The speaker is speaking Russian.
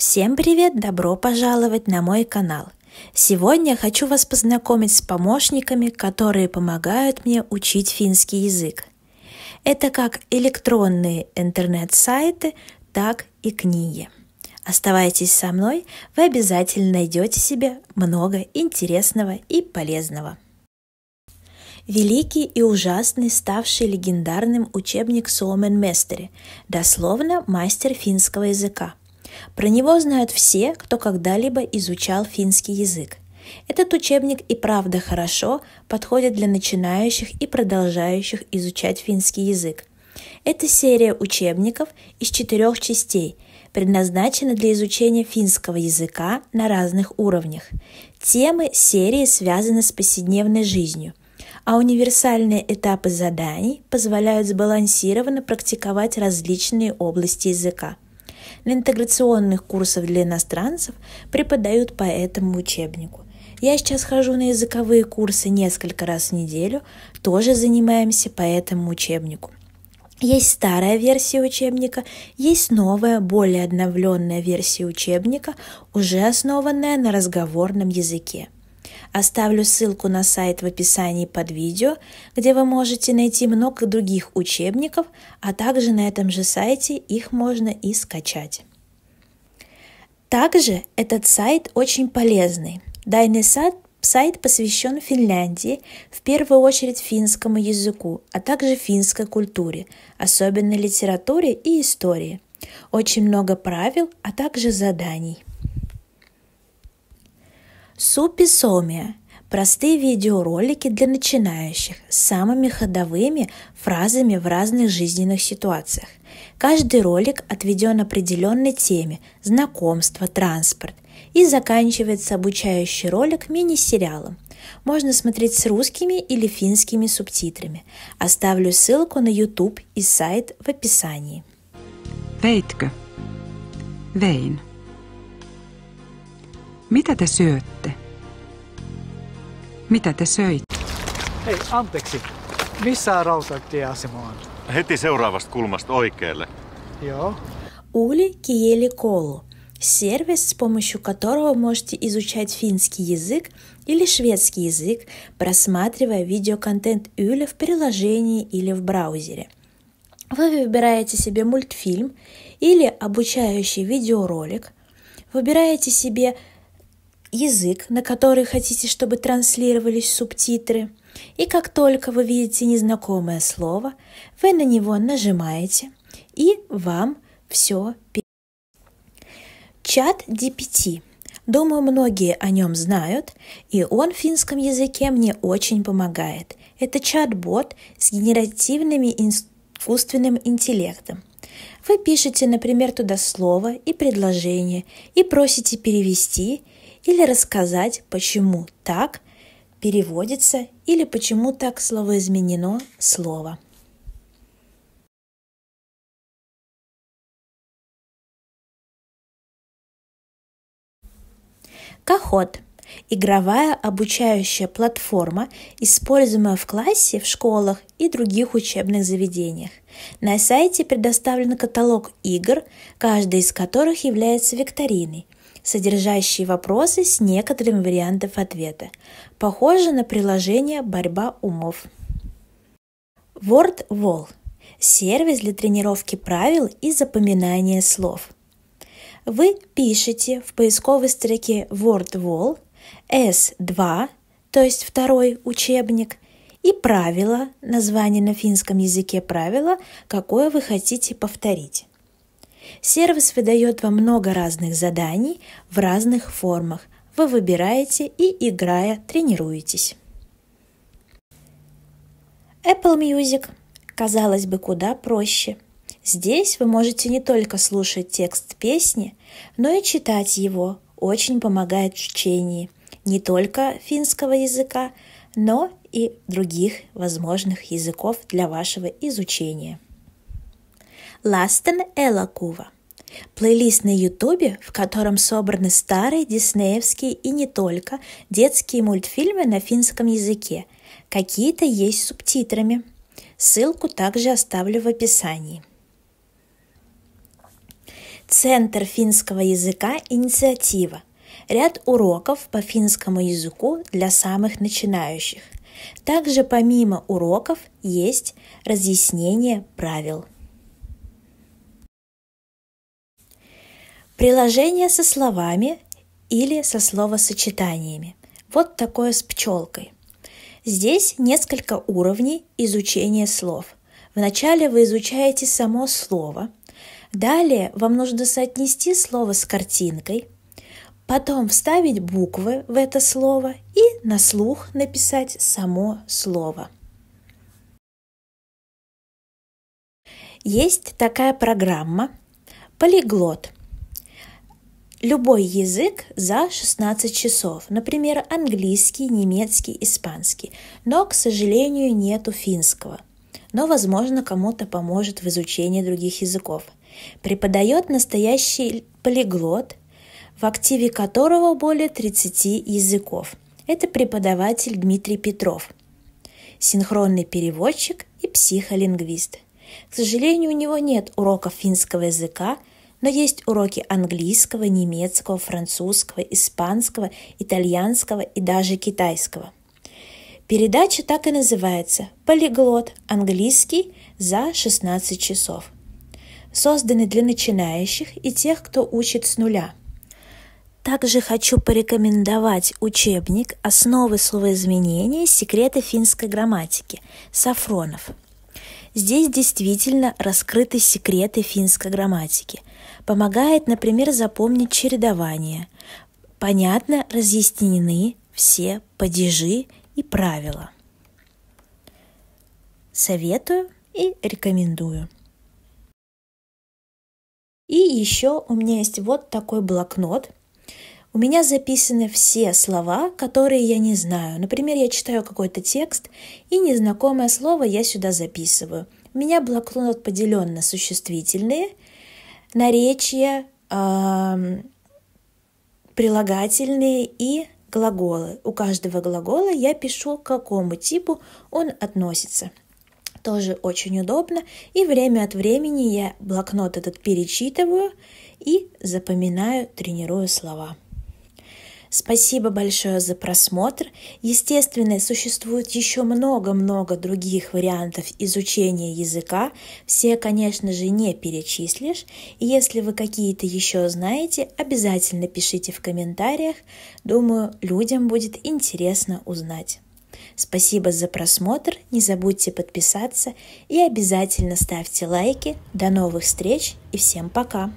Всем привет! Добро пожаловать на мой канал. Сегодня я хочу вас познакомить с помощниками, которые помогают мне учить финский язык. Это как электронные интернет-сайты, так и книги. Оставайтесь со мной, вы обязательно найдете себе много интересного и полезного. Великий и ужасный, ставший легендарным учебник Суомен Местери, дословно «Мастер финского языка», про него знают все, кто когда-либо изучал финский язык. Этот учебник и правда хорошо подходит для начинающих и продолжающих изучать финский язык. Это серия учебников из четырех частей, предназначена для изучения финского языка на разных уровнях. Темы серии связаны с повседневной жизнью, а универсальные этапы заданий позволяют сбалансированно практиковать различные области языка – для интеграционных курсов для иностранцев преподают по этому учебнику. Я сейчас хожу на языковые курсы несколько раз в неделю, тоже занимаемся по этому учебнику. Есть старая версия учебника, есть новая, более обновленная версия учебника, уже основанная на разговорном языке. Оставлю ссылку на сайт в описании под видео, где вы можете найти много других учебников, а также на этом же сайте их можно и скачать. Также этот сайт очень полезный. Дайный сад Сайт посвящен Финляндии, в первую очередь финскому языку, а также финской культуре, особенно литературе и истории. Очень много правил, а также заданий. Сомия – простые видеоролики для начинающих с самыми ходовыми фразами в разных жизненных ситуациях. Каждый ролик отведен определенной теме – знакомство, транспорт – и заканчивается обучающий ролик мини-сериалом. Можно смотреть с русскими или финскими субтитрами. Оставлю ссылку на YouTube и сайт в описании. Вейтка. Вейн. Mitä te syötte? Mitä te söitte? Hei, anteeksi. Missä rautatieasema on? Heti seuraavasta kulmasta oikealle. Joo. Ули Киели Колу – сервис, с помощью которого можете изучать финский язык или шведский язык, просматривая видеоконтент Юля в приложении или в браузере. Вы выбираете себе мультфильм или обучающий видеоролик, выбираете себе язык, на который хотите, чтобы транслировались субтитры. И как только вы видите незнакомое слово, вы на него нажимаете, и вам все Чат DPT. Думаю, многие о нем знают, и он в финском языке мне очень помогает. Это чат-бот с генеративным искусственным интеллектом. Вы пишете, например, туда слово и предложение и просите перевести, или рассказать, почему так переводится или почему так словоизменено слово. Кахот – игровая обучающая платформа, используемая в классе, в школах и других учебных заведениях. На сайте предоставлен каталог игр, каждая из которых является викториной – содержащие вопросы с некоторым вариантом ответа. Похоже на приложение «Борьба умов». Word Wall – сервис для тренировки правил и запоминания слов. Вы пишете в поисковой строке Word Wall S2, то есть второй учебник, и правило, название на финском языке правила, какое вы хотите повторить. Сервис выдает вам много разных заданий в разных формах. Вы выбираете и, играя, тренируетесь. Apple Music. Казалось бы, куда проще. Здесь вы можете не только слушать текст песни, но и читать его. Очень помогает в чтении не только финского языка, но и других возможных языков для вашего изучения. Ластен Элакува. Плейлист на Ютубе, в котором собраны старые диснеевские и не только детские мультфильмы на финском языке. Какие-то есть с субтитрами. Ссылку также оставлю в описании. Центр финского языка «Инициатива» ряд уроков по финскому языку для самых начинающих. Также помимо уроков есть разъяснение правил. Приложение со словами или со словосочетаниями. Вот такое с пчелкой. Здесь несколько уровней изучения слов. Вначале вы изучаете само слово. Далее вам нужно соотнести слово с картинкой. Потом вставить буквы в это слово и на слух написать само слово. Есть такая программа «Полиглот», любой язык за 16 часов, например, английский, немецкий, испанский, но, к сожалению, нету финского. Но, возможно, кому-то поможет в изучении других языков. Преподает настоящий полиглот, в активе которого более 30 языков. Это преподаватель Дмитрий Петров, синхронный переводчик и психолингвист. К сожалению, у него нет уроков финского языка – но есть уроки английского, немецкого, французского, испанского, итальянского и даже китайского. Передача так и называется «Полиглот. Английский за 16 часов». Созданы для начинающих и тех, кто учит с нуля – также хочу порекомендовать учебник «Основы словоизменения. Секреты финской грамматики» Сафронов. Здесь действительно раскрыты секреты финской грамматики. Помогает, например, запомнить чередование. Понятно разъяснены все падежи и правила. Советую и рекомендую. И еще у меня есть вот такой блокнот – у меня записаны все слова, которые я не знаю. Например, я читаю какой-то текст, и незнакомое слово я сюда записываю. У меня блокнот поделен на существительные, наречия, прилагательные и глаголы. У каждого глагола я пишу, к какому типу он относится. Тоже очень удобно. И время от времени я блокнот этот перечитываю и запоминаю, тренирую слова. Спасибо большое за просмотр. Естественно, существует еще много-много других вариантов изучения языка. Все, конечно же, не перечислишь. И если вы какие-то еще знаете, обязательно пишите в комментариях. Думаю, людям будет интересно узнать. Спасибо за просмотр, не забудьте подписаться и обязательно ставьте лайки. До новых встреч и всем пока!